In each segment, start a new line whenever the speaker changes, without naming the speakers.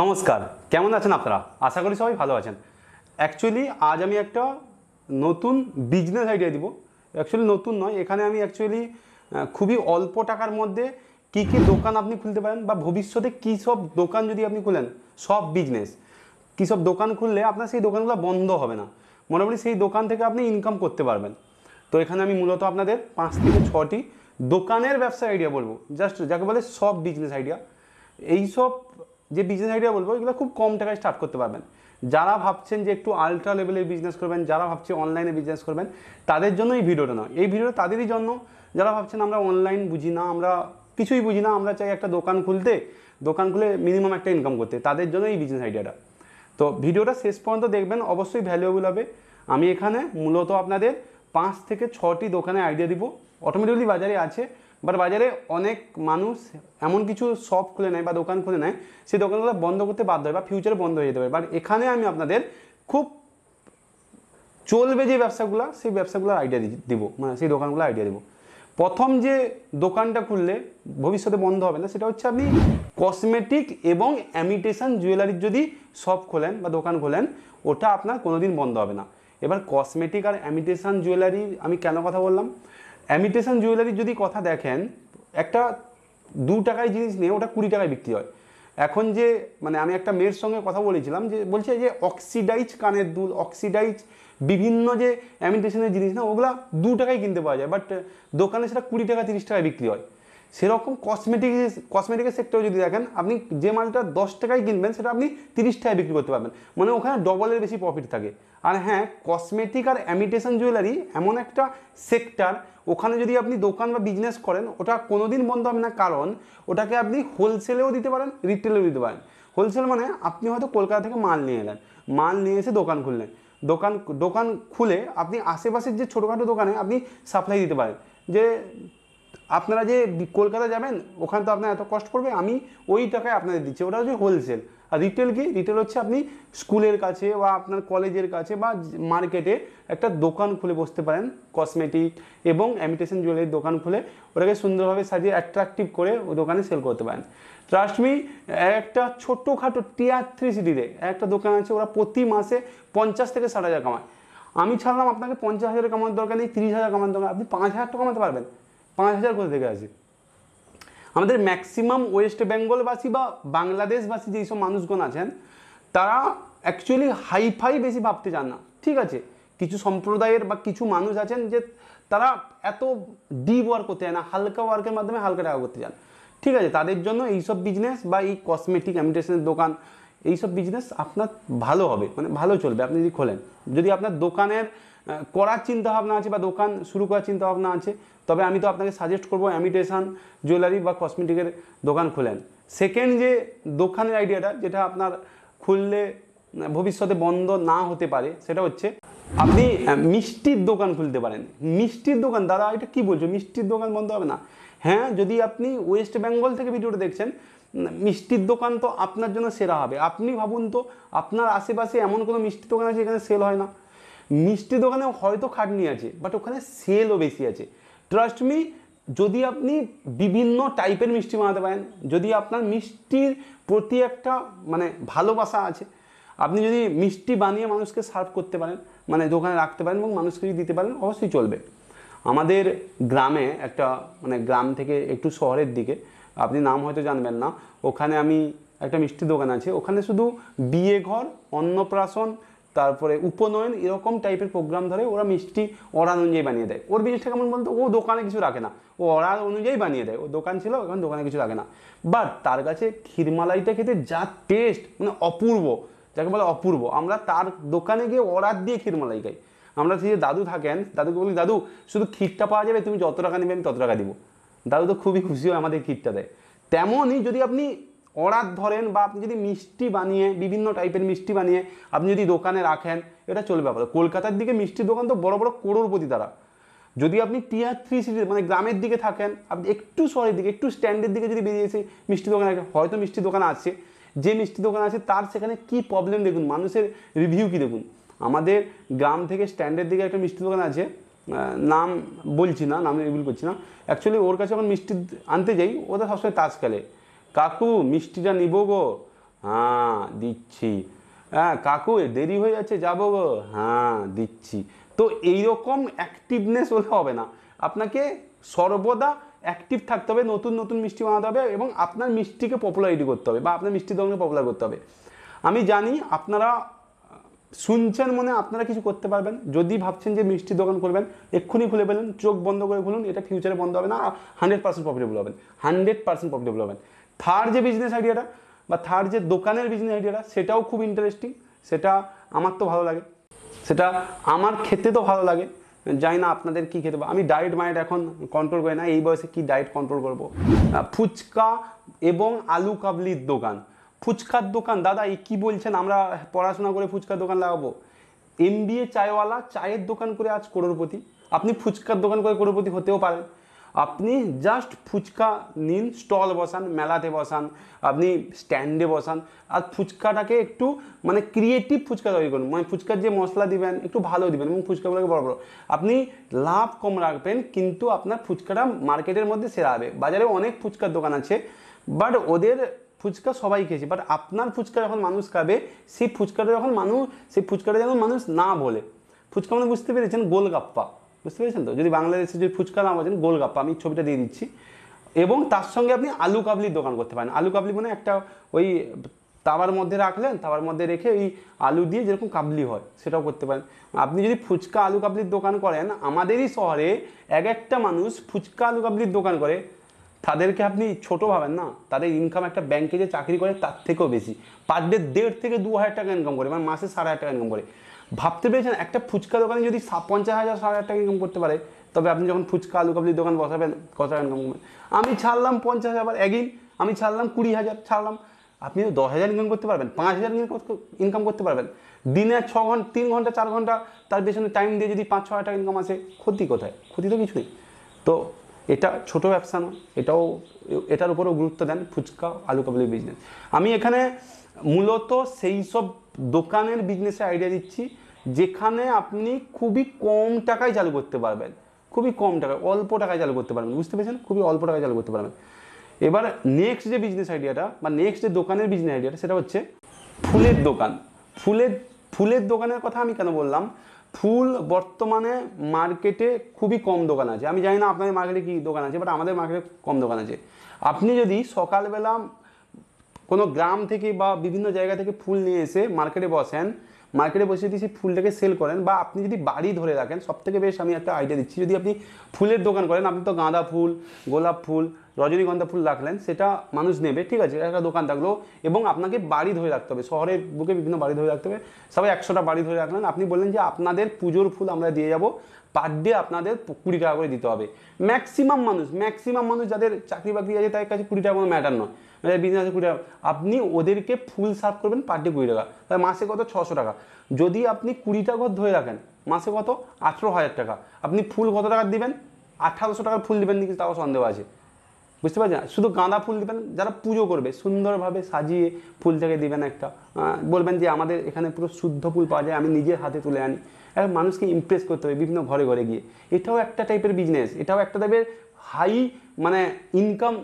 নমস্কার কেমন আছেন আপনারা আশা করি সবাই ভালো আছেন অ্যাকচুয়ালি আজ আমি একটা নতুন বিজনেস আইডিয়া দিব অ্যাকচুয়ালি নতুন নয় এখানে আমি অ্যাকচুয়ালি খুবই অল্প টাকার মধ্যে কি কি দোকান আপনি খুলতে পারেন বা ভবিষ্যতে কী সব দোকান যদি আপনি খুলেন সব বিজনেস কী সব দোকান খুললে আপনার সেই দোকানগুলো বন্ধ হবে না মোটামুটি সেই দোকান থেকে আপনি ইনকাম করতে পারবেন তো এখানে আমি মূলত আপনাদের পাঁচ থেকে ছটি দোকানের ব্যবসা আইডিয়া বলবো জাস্ট যাকে বলে সব বিজনেস আইডিয়া এই সব যে বিজনেস আইডিয়া বলবো এগুলো খুব কম টাকায় স্টার্ট করতে পারবেন যারা ভাবছেন যে একটু আলট্রা লেভেলের বিজনেস করবেন যারা ভাবছে অনলাইনে বিজনেস করবেন তাদের জন্য এই ভিডিওটা নয় এই ভিডিওটা তাদেরই জন্য যারা ভাবছেন আমরা অনলাইন বুঝি না আমরা কিছুই বুঝি না আমরা চাই একটা দোকান খুলতে দোকান খুলে মিনিমাম একটা ইনকাম করতে তাদের জন্য এই বিজনেস আইডিয়াটা তো ভিডিওটা শেষ পর্যন্ত দেখবেন অবশ্যই ভ্যালুয়েবল হবে আমি এখানে মূলত আপনাদের পাঁচ থেকে ছটি দোকানে আইডিয়া দিব অটোমেটিকলি বাজারে আছে বাট বাজারে অনেক মানুষ এমন কিছু শপ খুলে নেয় বা দোকান খুলে নেয় সেই দোকানগুলো বন্ধ করতে বাধ্য হয় বা ফিউচারে বন্ধ হয়ে যেতে পারে বাট এখানে আমি আপনাদের খুব চলবে যে ব্যবসাগুলো সেই ব্যবসাগুলোর আইডিয়া দিব মানে সেই দোকানগুলো আইডিয়া দেবো প্রথম যে দোকানটা খুললে ভবিষ্যতে বন্ধ হবে না সেটা হচ্ছে আপনি কসমেটিক এবং অ্যামিটেশন জুয়েলারির যদি শপ খোলেন বা দোকান খোলেন ওটা আপনার কোনোদিন বন্ধ হবে না এবার কসমেটিক আর অ্যামিটেশন জুয়েলারি আমি কেন কথা বললাম অ্যামিটেশন জুয়েলারি যদি কথা দেখেন একটা দু টাকায় জিনিস নিয়ে ওটা কুড়ি টাকায় বিক্রি হয় এখন যে মানে আমি একটা মেয়ের সঙ্গে কথা বলেছিলাম যে বলছে যে অক্সিডাইজ কানের দুল অক্সিডাইজ বিভিন্ন যে অ্যামিটেশনের জিনিস না ওগুলা দু টাকায় কিনতে পাওয়া যায় বাট দোকানে সেটা কুড়ি টাকা তিরিশ টাকায় বিক্রি হয় সেরকম কসমেটিক কসমেটিকের সেক্টরে যদি দেখেন আপনি যে মালটা দশ টাকায় কিনবেন সেটা আপনি তিরিশ টাকায় বিক্রি করতে পারবেন মানে ওখানে ডবলের বেশি প্রফিট থাকে আর হ্যাঁ কসমেটিক আর অ্যামিটেশন জুয়েলারি এমন একটা সেক্টর ওখানে যদি আপনি দোকান বা বিজনেস করেন ওটা কোনো দিন বন্ধ হবে না কারণ ওটাকে আপনি হোলসেলেও দিতে পারেন রিটেলেও দিতে পারেন হোলসেল মানে আপনি হয়তো কলকাতা থেকে মাল নিয়ে এলেন মাল নিয়ে এসে দোকান খুললেন দোকান দোকান খুলে আপনি আশেপাশের যে ছোটোখাটো দোকানে আপনি সাপ্লাই দিতে পারেন যে আপনারা যে কলকাতা যাবেন ওখান তো আপনার এত কষ্ট পড়বে আমি ওই টাকায় আপনাদের দিচ্ছি ওটা হচ্ছে হোলসেল আর রিটেল কি রিটেল হচ্ছে আপনি স্কুলের কাছে বা আপনার কলেজের কাছে বা মার্কেটে একটা দোকান খুলে বসতে পারেন কসমেটিক এবং অ্যামিটেশন জুয়েলারির দোকান খুলে ওটাকে সুন্দরভাবে সাজিয়ে অ্যাট্রাকটিভ করে ওই দোকানে সেল করতে পারেন ট্রাস্ট মি একটা খাটো টিয়ার থ্রি সিটিতে একটা দোকান আছে ওরা প্রতি মাসে পঞ্চাশ থেকে ষাট হাজার কামায় আমি ছাড়লাম আপনাকে পঞ্চাশ হাজার কামানোর দরকার নেই তিরিশ হাজার কামানোর দরকার আপনি পাঁচ হাজার টাকা কামাতে পারবেন পাঁচ হাজার কোথা থেকে আসে আমাদের ম্যাক্সিমাম ওয়েস্ট বেঙ্গলবাসী বা বাংলাদেশবাসী যেই সব মানুষগণ আছেন তারা অ্যাকচুয়ালি হাইফাই বেশি ভাবতে চান না ঠিক আছে কিছু সম্প্রদায়ের বা কিছু মানুষ আছেন যে তারা এত ডিপ ওয়ার্ক করতে চায় না হালকা ওয়ার্কের মাধ্যমে হালকা টাকা করতে চান ঠিক আছে তাদের জন্য এইসব বিজনেস বা এই কসমেটিক অ্যামিটেশনের দোকান এইসব বিজনেস আপনার ভালো হবে মানে ভালো চলবে আপনি যদি খোলেন যদি আপনার দোকানের করার চিন্তাভাবনা আছে বা দোকান শুরু করার চিন্তাভাবনা আছে তবে আমি তো আপনাকে সাজেস্ট করবো অ্যামিটেশন জুয়েলারি বা কসমেটিকের দোকান খোলেন সেকেন্ড যে দোকানের আইডিয়াটা যেটা আপনার খুললে ভবিষ্যতে বন্ধ না হতে পারে সেটা হচ্ছে আপনি মিষ্টির দোকান খুলতে পারেন মিষ্টির দোকান দাদা এটা কি বলছো মিষ্টির দোকান বন্ধ হবে না হ্যাঁ যদি আপনি ওয়েস্ট বেঙ্গল থেকে ভিডিওটা দেখছেন মিষ্টির দোকান তো আপনার জন্য সেরা হবে আপনি ভাবুন তো আপনার আশেপাশে এমন কোনো মিষ্টির দোকান আছে যেখানে সেল হয় না মিষ্টি দোকানে হয়তো খাটনি আছে বাট ওখানে সেলও বেশি আছে ট্রাস্ট মি যদি আপনি বিভিন্ন টাইপের মিষ্টি বানাতে পারেন যদি আপনার মিষ্টির প্রতি একটা মানে ভালোবাসা আছে আপনি যদি মিষ্টি বানিয়ে মানুষকে সার্ভ করতে পারেন মানে দোকানে রাখতে পারেন এবং মানুষকে যদি দিতে পারেন অবশ্যই চলবে আমাদের গ্রামে একটা মানে গ্রাম থেকে একটু শহরের দিকে আপনি নাম হয়তো জানবেন না ওখানে আমি একটা মিষ্টি দোকান আছে ওখানে শুধু বিয়ে ঘর অন্নপ্রাশন তারপরে উপনয়ন এরকম টাইপের প্রোগ্রাম ধরে ওরা মিষ্টি অর্ডার অনুযায়ী বানিয়ে দেয় ওর জিনিসটা কেমন বলতো ও দোকানে কিছু রাখে না ও অর্ডার অনুযায়ী বানিয়ে দেয় ও দোকান ছিল এখন দোকানে কিছু রাখে না বাট তার কাছে ক্ষীরমালাইটা খেতে যা টেস্ট মানে অপূর্ব যাকে বলে অপূর্ব আমরা তার দোকানে গিয়ে অর্ডার দিয়ে ক্ষীরমালাই খাই আমরা যে দাদু থাকেন দাদুকে বলি দাদু শুধু ক্ষীরটা পাওয়া যাবে তুমি যত টাকা নেবে আমি তত টাকা দিব দাদু তো খুবই খুশি হয় আমাদের ক্ষীরটা দেয় তেমনই যদি আপনি অড়ার ধরেন বা আপনি যদি মিষ্টি বানিয়ে বিভিন্ন টাইপের মিষ্টি বানিয়ে আপনি যদি দোকানে রাখেন এটা চলবে আপনার কলকাতার দিকে মিষ্টির দোকান তো বড় বড় করোড়পতি তারা যদি আপনি টিয়ার থ্রি সিটির মানে গ্রামের দিকে থাকেন আপনি একটু শহরের দিকে একটু স্ট্যান্ডের দিকে যদি বেরিয়েছে মিষ্টি দোকান রাখেন হয়তো মিষ্টি দোকান আছে যে মিষ্টি দোকান আছে তার সেখানে কি প্রবলেম দেখুন মানুষের রিভিউ কি দেখুন আমাদের গ্রাম থেকে স্ট্যান্ডের দিকে একটা মিষ্টি দোকান আছে নাম বলছি না নাম রিভিউ করছি না অ্যাকচুয়ালি ওর কাছে যখন মিষ্টি আনতে যাই ওটা সবসময় তাস খেলে কাকু মিষ্টিটা নিব গো হ্যাঁ দিচ্ছি হ্যাঁ কাকু দেরি হয়ে যাচ্ছে যাবো গো হ্যাঁ দিচ্ছি তো এইরকম অ্যাক্টিভনেস হলে হবে না আপনাকে সর্বদা অ্যাক্টিভ থাকতে হবে নতুন নতুন মিষ্টি বানাতে হবে এবং আপনার মিষ্টিকে পপুলারিটি করতে হবে বা আপনার মিষ্টির দোকানকে পপুলার করতে হবে আমি জানি আপনারা শুনছেন মনে আপনারা কিছু করতে পারবেন যদি ভাবছেন যে মিষ্টির দোকান করবেন এক্ষুনি খুলে ফেলুন চোখ বন্ধ করে খুলুন এটা ফিউচারে বন্ধ হবে না হান্ড্রেড পার্সেন্ট প্রফিটেবল হবেন হান্ড্রেড পার্সেন্ট প্রফিটেবল হবেন থার্ড যে বিজনেস আইডিয়াটা বা থার্ড যে দোকানের বিজনেস আইডিয়াটা সেটাও খুব ইন্টারেস্টিং সেটা আমার তো ভালো লাগে সেটা আমার খেতে তো ভালো লাগে জানি না আপনাদের কী খেতে আমি ডায়েট মায়েট এখন কন্ট্রোল করি না এই বয়সে কি ডায়েট কন্ট্রোল করব। ফুচকা এবং আলু কাবলির দোকান ফুচকার দোকান দাদা এই কী বলছেন আমরা পড়াশোনা করে ফুচকার দোকান লাগাবো এম বি এ চায়ওয়ালা চায়ের দোকান করে আজ করোরপতি আপনি ফুচকার দোকান করে করোরপতি হতেও পারেন আপনি জাস্ট ফুচকা নিন স্টল বসান মেলাতে বসান আপনি স্ট্যান্ডে বসান আর ফুচকাটাকে একটু মানে ক্রিয়েটিভ ফুচকা তৈরি করুন মানে ফুচকার যে মশলা দিবেন একটু ভালো দিবেন এবং ফুচকাগুলোকে বড় বড় আপনি লাভ কম রাখবেন কিন্তু আপনার ফুচকাটা মার্কেটের মধ্যে সেরা হবে বাজারে অনেক ফুচকার দোকান আছে বাট ওদের ফুচকা সবাই খেয়েছে বাট আপনার ফুচকা যখন মানুষ খাবে সেই ফুচকাটা যখন মানুষ সেই ফুচকাটা যখন মানুষ না বলে ফুচকা মানে বুঝতে পেরেছেন গোলগাপ্পা বুঝতে পেরেছেন তো যদি বাংলাদেশে যদি ফুচকা দাম আছেন গোলগাপ্পা আমি ছবিটা দিয়ে দিচ্ছি এবং তার সঙ্গে আপনি আলু কাবলির দোকান করতে পারেন আলু কাবলি মানে একটা ওই তাওয়ার মধ্যে রাখলেন তাওয়ার মধ্যে রেখে ওই আলু দিয়ে যেরকম কাবলি হয় সেটাও করতে পারেন আপনি যদি ফুচকা আলু কাবলির দোকান করেন আমাদেরই শহরে এক একটা মানুষ ফুচকা আলু কাবলির দোকান করে তাদেরকে আপনি ছোট ভাবেন না তাদের ইনকাম একটা ব্যাংকে যে চাকরি করে তার থেকেও বেশি পার ডে দেড় থেকে দু হাজার টাকা ইনকাম করে মানে মাসে সাড়ে হাজার টাকা ইনকাম করে ভাবতে পেরেছেন একটা ফুচকা দোকানে যদি পঞ্চাশ হাজার সাড়ে হাজার টাকা ইনকাম করতে পারে তবে আপনি যখন ফুচকা আলু কাবলির দোকান বসাবেন কত ইনকাম করবেন আমি ছাড়লাম পঞ্চাশ আবার একদিন আমি ছাড়লাম কুড়ি হাজার ছাড়লাম আপনি দশ হাজার ইনকাম করতে পারবেন পাঁচ হাজার ইনকাম করতে পারবেন দিনে ছ ঘন্টা তিন ঘন্টা চার ঘন্টা তার পেছনে টাইম দিয়ে যদি পাঁচ ছ হাজার টাকা ইনকাম আসে ক্ষতি কোথায় ক্ষতি তো কিছু নেই তো এটা ছোট ব্যবসা না এটাও এটার উপরেও গুরুত্ব দেন ফুচকা আলু কাবলির বিজনেস আমি এখানে মূলত সেই সব দোকানের বিজনেসে আইডিয়া দিচ্ছি যেখানে আপনি খুবই কম টাকায় চালু করতে পারবেন খুবই কম টাকায় অল্প টাকায় চালু করতে পারবেন বুঝতে পেরেছেন খুবই অল্প টাকায় চালু করতে পারবেন এবার নেক্সট যে বিজনেস আইডিয়াটা বা নেক্সট যে দোকানের বিজনেস আইডিয়াটা সেটা হচ্ছে ফুলের দোকান ফুলের ফুলের দোকানের কথা আমি কেন বললাম ফুল বর্তমানে মার্কেটে খুবই কম দোকান আছে আমি জানি না আপনাদের মার্কেটে কী দোকান আছে বাট আমাদের মার্কেটে কম দোকান আছে আপনি যদি সকালবেলা কোনো গ্রাম থেকে বা বিভিন্ন জায়গা থেকে ফুল নিয়ে এসে মার্কেটে বসেন মার্কেটে বসে যদি সেই ফুলটাকে সেল করেন বা আপনি যদি বাড়ি ধরে রাখেন সবথেকে বেশ আমি একটা আইডিয়া দিচ্ছি যদি আপনি ফুলের দোকান করেন আপনি তো গাঁদা ফুল গোলাপ ফুল রজনীগন্ধা ফুল রাখলেন সেটা মানুষ নেবে ঠিক আছে একটা দোকান থাকলো এবং আপনাকে বাড়ি ধরে রাখতে হবে শহরের বুকে বিভিন্ন বাড়ি ধরে রাখতে হবে সবাই একশোটা বাড়ি ধরে রাখলেন আপনি বললেন যে আপনাদের পুজোর ফুল আমরা দিয়ে যাব পার ডে আপনাদের কুড়ি টাকা করে দিতে হবে ম্যাক্সিমাম মানুষ ম্যাক্সিমাম মানুষ যাদের চাকরি বাকরি আছে তাদের কাছে কুড়ি টাকা কোনো ম্যাটার নয় মানে বিজনেসে কুড়ি টাকা আপনি ওদেরকে ফুল সার্ভ করবেন পার ডে কুড়ি টাকা তাহলে মাসে কত ছশো টাকা যদি আপনি টাকা ঘর ধরে রাখেন মাসে কত আঠেরো হাজার টাকা আপনি ফুল কত টাকা দিবেন আঠারোশো টাকার ফুল দেবেন কিন্তু তাও সন্দেহ আছে বুঝতে পারছেন শুধু গাঁদা ফুল দেবেন যারা পুজো করবে সুন্দরভাবে সাজিয়ে ফুল থেকে দেবেন একটা বলবেন যে আমাদের এখানে পুরো শুদ্ধ ফুল পাওয়া যায় আমি নিজের হাতে তুলে আনি একটা মানুষকে ইমপ্রেস করতে হবে বিভিন্ন ঘরে ঘরে গিয়ে এটাও একটা টাইপের বিজনেস এটাও একটা টাইপের হাই মানে ইনকাম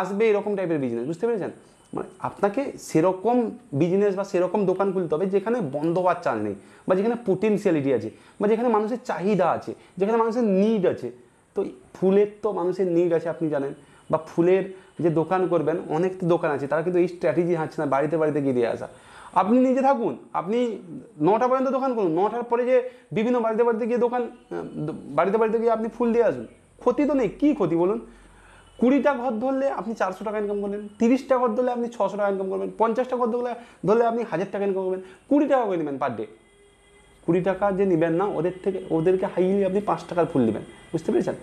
আসবে এরকম টাইপের বিজনেস বুঝতে পেরেছেন মানে আপনাকে সেরকম বিজনেস বা সেরকম দোকান খুলতে হবে যেখানে বন্ধ হওয়ার চাল নেই বা যেখানে পোটেন্সিয়ালিটি আছে বা যেখানে মানুষের চাহিদা আছে যেখানে মানুষের নিড আছে তো ফুলের তো মানুষের নিড আছে আপনি জানেন বা ফুলের যে দোকান করবেন অনেক তো দোকান আছে তারা কিন্তু এই স্ট্র্যাটেজি হাঁটছে না বাড়িতে বাড়িতে গিয়ে দিয়ে আসা আপনি নিজে থাকুন আপনি নটা পর্যন্ত দোকান করুন নটার পরে যে বিভিন্ন বাড়িতে বাড়িতে গিয়ে দোকান বাড়িতে বাড়িতে গিয়ে আপনি ফুল দিয়ে আসুন ক্ষতি তো নেই কী ক্ষতি বলুন কুড়িটা ঘর ধরলে আপনি চারশো টাকা ইনকাম করবেন তিরিশটা ঘর ধরলে আপনি ছশো টাকা ইনকাম করবেন পঞ্চাশটা ঘর ধরলে ধরলে আপনি হাজার টাকা ইনকাম করবেন কুড়ি টাকা করে নেবেন পার ডে কুড়ি টাকা যে নেবেন না ওদের থেকে ওদেরকে হাইলি আপনি পাঁচ টাকার ফুল নেবেন বুঝতে পেরেছেন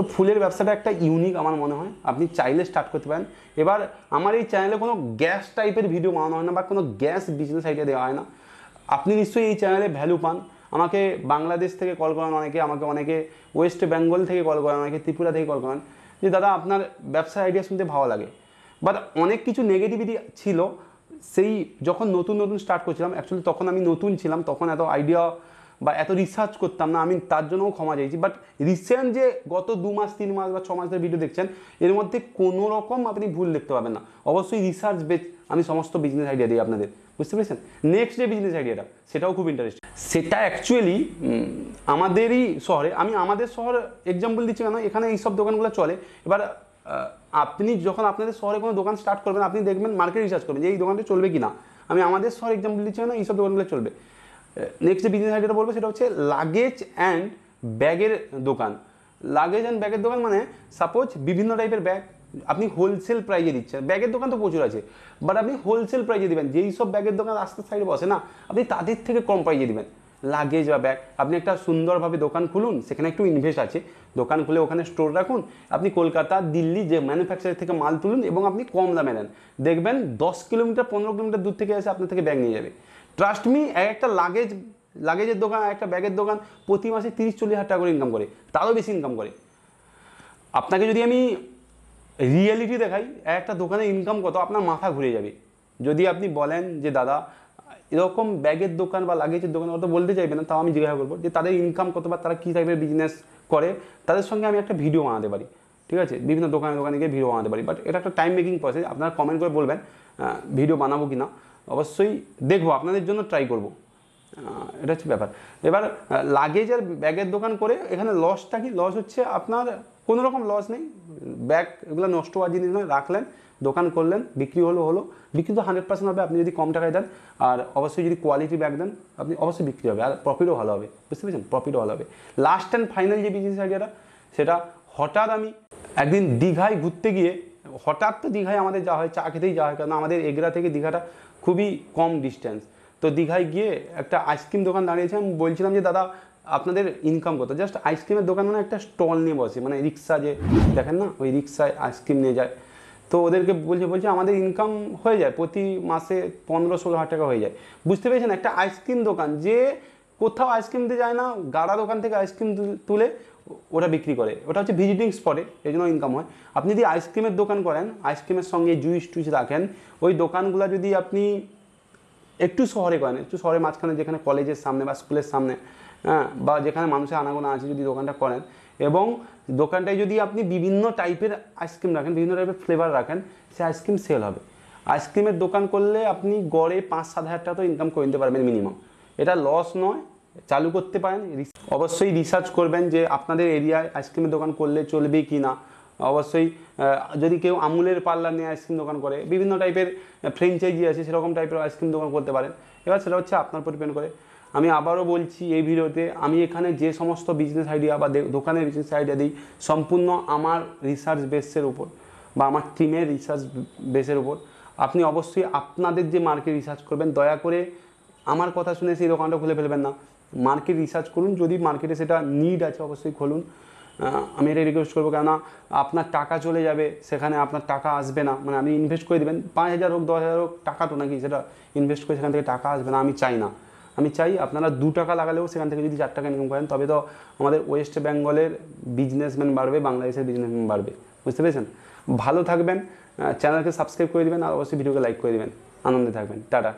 তো ফুলের ব্যবসাটা একটা ইউনিক আমার মনে হয় আপনি চাইলে স্টার্ট করতে পারেন এবার আমার এই চ্যানেলে কোনো গ্যাস টাইপের ভিডিও বানানো হয় না বা কোনো গ্যাস বিজনেস আইডিয়া দেওয়া হয় না আপনি নিশ্চয়ই এই চ্যানেলে ভ্যালু পান আমাকে বাংলাদেশ থেকে কল করেন অনেকে আমাকে অনেকে ওয়েস্ট বেঙ্গল থেকে কল করেন অনেকে ত্রিপুরা থেকে কল করেন যে দাদা আপনার ব্যবসার আইডিয়া শুনতে ভালো লাগে বাট অনেক কিছু নেগেটিভিটি ছিল সেই যখন নতুন নতুন স্টার্ট করছিলাম অ্যাকচুয়ালি তখন আমি নতুন ছিলাম তখন এত আইডিয়া বা এত রিসার্চ করতাম না আমি তার জন্যও ক্ষমা চাইছি বাট রিসেন্ট যে গত দু মাস তিন মাস বা ছ মাস ধরে ভিডিও দেখছেন এর মধ্যে কোনো রকম আপনি ভুল দেখতে পাবেন না অবশ্যই রিসার্চ বেচ আমি সমস্ত বিজনেস আইডিয়া দিই আপনাদের বুঝতে পেরেছেন নেক্সট যে বিজনেস আইডিয়াটা সেটাও খুব ইন্টারেস্টিং সেটা অ্যাকচুয়ালি আমাদেরই শহরে আমি আমাদের শহর এক্সাম্পল দিচ্ছি কেন এখানে এইসব দোকানগুলো চলে এবার আপনি যখন আপনাদের শহরে কোনো দোকান স্টার্ট করবেন আপনি দেখবেন মার্কেট রিসার্চ করবেন যে এই দোকানটা চলবে কি না আমি আমাদের শহর এক্সাম্পল দিচ্ছি না এইসব দোকানগুলো চলবে নেক্সট যে বিজনেস আইডিয়াটা বলবো সেটা হচ্ছে লাগেজ অ্যান্ড ব্যাগের দোকান লাগেজ অ্যান্ড ব্যাগের দোকান মানে সাপোজ বিভিন্ন টাইপের ব্যাগ আপনি হোলসেল প্রাইজে দিচ্ছেন ব্যাগের দোকান তো প্রচুর আছে বাট আপনি হোলসেল প্রাইজে দেবেন যেই সব ব্যাগের দোকান রাস্তার সাইডে বসে না আপনি তাদের থেকে কম প্রাইজে দেবেন লাগেজ বা ব্যাগ আপনি একটা সুন্দরভাবে দোকান খুলুন সেখানে একটু ইনভেস্ট আছে দোকান খুলে ওখানে স্টোর রাখুন আপনি কলকাতা দিল্লি যে ম্যানুফ্যাকচার থেকে মাল তুলুন এবং আপনি কম দামে নেন দেখবেন দশ কিলোমিটার পনেরো কিলোমিটার দূর থেকে এসে আপনার থেকে ব্যাগ নিয়ে যাবে ট্রাস্ট মি এক একটা লাগেজ লাগেজের দোকান একটা ব্যাগের দোকান প্রতি মাসে তিরিশ চল্লিশ হাজার টাকা করে ইনকাম করে তারও বেশি ইনকাম করে আপনাকে যদি আমি রিয়েলিটি দেখাই একটা দোকানে ইনকাম কত আপনার মাথা ঘুরে যাবে যদি আপনি বলেন যে দাদা এরকম ব্যাগের দোকান বা লাগেজের দোকান অত বলতে চাইবে না তাও আমি জিজ্ঞাসা করবো যে তাদের ইনকাম কত বা তারা কী টাইপের বিজনেস করে তাদের সঙ্গে আমি একটা ভিডিও বানাতে পারি ঠিক আছে বিভিন্ন দোকানে দোকানে গিয়ে ভিডিও বানাতে পারি বাট এটা একটা টাইম মেকিং প্রসেস আপনারা কমেন্ট করে বলবেন ভিডিও বানাবো কি না অবশ্যই দেখবো আপনাদের জন্য ট্রাই করব এটা হচ্ছে ব্যাপার এবার লাগেজ আর ব্যাগের দোকান করে এখানে লসটা কি লস হচ্ছে আপনার কোনো রকম লস নেই ব্যাগ এগুলো নষ্ট হওয়ার জিনিস নয় রাখলেন দোকান করলেন বিক্রি হলো হলো বিক্রি তো হান্ড্রেড পার্সেন্ট হবে আপনি যদি কম টাকায় দেন আর অবশ্যই যদি কোয়ালিটি ব্যাগ দেন আপনি অবশ্যই বিক্রি হবে আর প্রফিটও ভালো হবে বুঝতে পেরেছেন প্রফিটও ভালো হবে লাস্ট অ্যান্ড ফাইনাল যে বিজনেস আইডিয়াটা সেটা হঠাৎ আমি একদিন দীঘায় ঘুরতে গিয়ে হঠাৎ তো দীঘায় আমাদের যা হয় চা খেতেই যাওয়া হয় কারণ আমাদের এগরা থেকে দীঘাটা খুবই কম ডিস্ট্যান্স তো দীঘায় গিয়ে একটা আইসক্রিম দোকান দাঁড়িয়েছে আমি বলছিলাম যে দাদা আপনাদের ইনকাম কত জাস্ট আইসক্রিমের দোকান মানে একটা স্টল নিয়ে বসে মানে রিক্সা যে দেখেন না ওই রিক্সায় আইসক্রিম নিয়ে যায় তো ওদেরকে বলছে বলছে আমাদের ইনকাম হয়ে যায় প্রতি মাসে পনেরো ষোলো হাজার টাকা হয়ে যায় বুঝতে পেরেছেন একটা আইসক্রিম দোকান যে কোথাও আইসক্রিম দিতে যায় না গাড়া দোকান থেকে আইসক্রিম তুলে ওটা বিক্রি করে ওটা হচ্ছে ভিজিটিং স্পটে এই জন্য ইনকাম হয় আপনি যদি আইসক্রিমের দোকান করেন আইসক্রিমের সঙ্গে জুইস টুইস রাখেন ওই দোকানগুলো যদি আপনি একটু শহরে করেন একটু শহরের মাঝখানে যেখানে কলেজের সামনে বা স্কুলের সামনে হ্যাঁ বা যেখানে মানুষের আনাগোনা আছে যদি দোকানটা করেন এবং দোকানটায় যদি আপনি বিভিন্ন টাইপের আইসক্রিম রাখেন বিভিন্ন টাইপের ফ্লেভার রাখেন সে আইসক্রিম সেল হবে আইসক্রিমের দোকান করলে আপনি গড়ে পাঁচ সাত হাজার টাকা তো ইনকাম করে নিতে পারবেন মিনিমাম এটা লস নয় চালু করতে পারেন অবশ্যই রিসার্চ করবেন যে আপনাদের এরিয়ায় আইসক্রিমের দোকান করলে চলবে কি না অবশ্যই যদি কেউ আমুলের পাল্লা নিয়ে আইসক্রিম দোকান করে বিভিন্ন টাইপের ফ্রেঞ্চাইজি আছে সেরকম টাইপের আইসক্রিম দোকান করতে পারেন এবার সেটা হচ্ছে আপনার উপর ডিপেন্ড করে আমি আবারও বলছি এই ভিডিওতে আমি এখানে যে সমস্ত বিজনেস আইডিয়া বা দোকানের বিজনেস আইডিয়া দিই সম্পূর্ণ আমার রিসার্চ বেসের উপর বা আমার টিমের রিসার্চ বেসের উপর আপনি অবশ্যই আপনাদের যে মার্কেট রিসার্চ করবেন দয়া করে আমার কথা শুনে সেই দোকানটা খুলে ফেলবেন না মার্কেট রিসার্চ করুন যদি মার্কেটে সেটা নিড আছে অবশ্যই খুলুন আমি এটা রিকোয়েস্ট করবো কেননা আপনার টাকা চলে যাবে সেখানে আপনার টাকা আসবে না মানে আপনি ইনভেস্ট করে দেবেন পাঁচ হাজার হোক দশ হাজার হোক টাকা তো নাকি সেটা ইনভেস্ট করে সেখান থেকে টাকা আসবে না আমি চাই না আমি চাই আপনারা দু টাকা লাগালেও সেখান থেকে যদি চার টাকা ইনকাম করেন তবে তো আমাদের ওয়েস্ট বেঙ্গলের বিজনেসম্যান বাড়বে বাংলাদেশের বিজনেসম্যান বাড়বে বুঝতে পেরেছেন ভালো থাকবেন চ্যানেলকে সাবস্ক্রাইব করে দেবেন আর অবশ্যই ভিডিওকে লাইক করে দেবেন আনন্দে থাকবেন টাটা